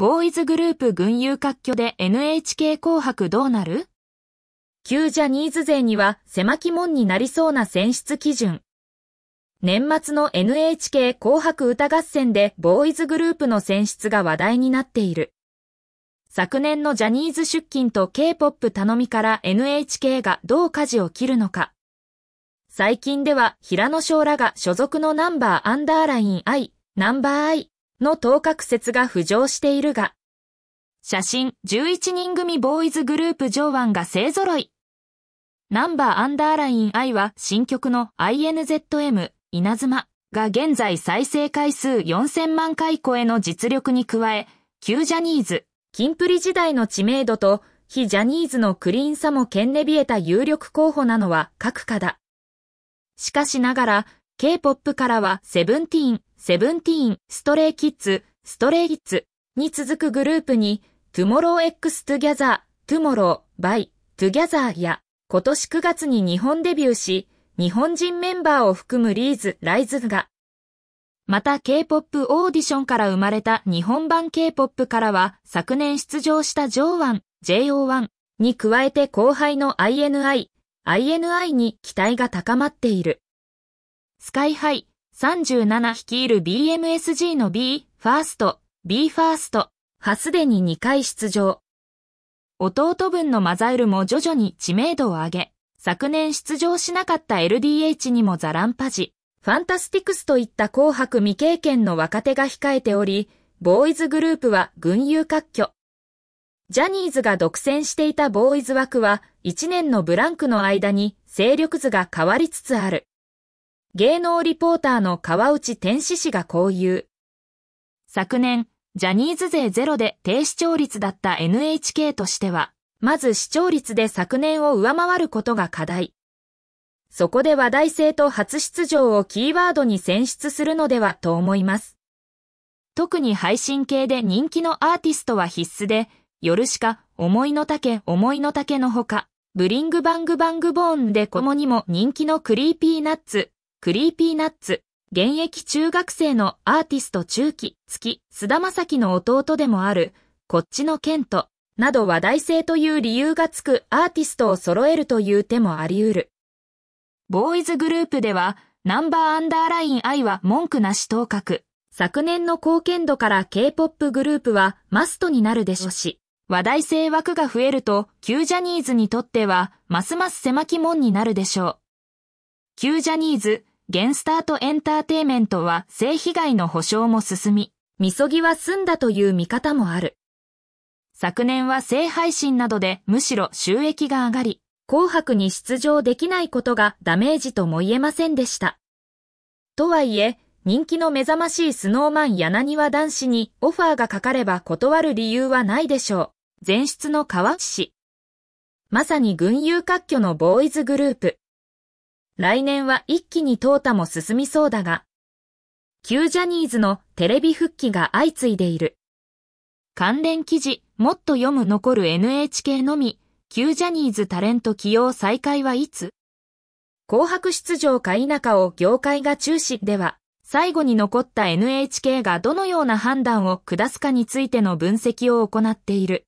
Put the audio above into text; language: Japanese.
ボーイズグループ群雄割拠で NHK 紅白どうなる旧ジャニーズ勢には狭き門になりそうな選出基準。年末の NHK 紅白歌合戦でボーイズグループの選出が話題になっている。昨年のジャニーズ出勤と K-POP 頼みから NHK がどう舵を切るのか。最近では平野翔らが所属のナンバーアンダーライン I、ナンバー I、の当確説が浮上しているが、写真11人組ボーイズグループ上腕が勢揃い。ナンバーアンダーライン I は新曲の INZM 稲妻が現在再生回数4000万回超えの実力に加え、旧ジャニーズ、キンプリ時代の知名度と非ジャニーズのクリーンさも剣ねびえた有力候補なのは各家だ。しかしながら、K-POP からはセブンティーン、セブンティーン、ストレイキッズ、ストレイキッズに続くグループに、トゥモロー X トゥギャザー、トゥモロー、バイ、トゥギャザーや、今年9月に日本デビューし、日本人メンバーを含むリーズ、ライズが、また K-POP オーディションから生まれた日本版 K-POP からは昨年出場した JO1、JO1 に加えて後輩の INI、INI に期待が高まっている。スカイハイ、37率いる BMSG の B、ファースト、B ファースト、はすでに2回出場。弟分のマザイルも徐々に知名度を上げ、昨年出場しなかった LDH にもザランパジ、ファンタスティクスといった紅白未経験の若手が控えており、ボーイズグループは群雄割拠。ジャニーズが独占していたボーイズ枠は、1年のブランクの間に勢力図が変わりつつある。芸能リポーターの川内天使氏がこう言う。昨年、ジャニーズ勢ゼロで低視聴率だった NHK としては、まず視聴率で昨年を上回ることが課題。そこで話題性と初出場をキーワードに選出するのではと思います。特に配信系で人気のアーティストは必須で、夜しか、思いの丈、思いの丈のほか、ブリングバングバングボーンで子もにも人気のクリーピーナッツ、クリーピーナッツ、現役中学生のアーティスト中期、月、菅田正樹の弟でもある、こっちのケント、など話題性という理由がつくアーティストを揃えるという手もあり得る。ボーイズグループでは、ナンバーアンダーライン愛は文句なし当角。昨年の貢献度から K-POP グループはマストになるでしょうし、話題性枠が増えると、旧ジャニーズにとっては、ますます狭き門になるでしょう。旧ジャニーズ、ゲンスタートエンターテイメントは性被害の保障も進み、みそぎは済んだという見方もある。昨年は性配信などでむしろ収益が上がり、紅白に出場できないことがダメージとも言えませんでした。とはいえ、人気の目覚ましいスノーマン柳は男子にオファーがかかれば断る理由はないでしょう。前出の川内氏。まさに群雄割拠のボーイズグループ。来年は一気に淘汰も進みそうだが、旧ジャニーズのテレビ復帰が相次いでいる。関連記事、もっと読む残る NHK のみ、旧ジャニーズタレント起用再開はいつ紅白出場か否かを業界が注視では、最後に残った NHK がどのような判断を下すかについての分析を行っている。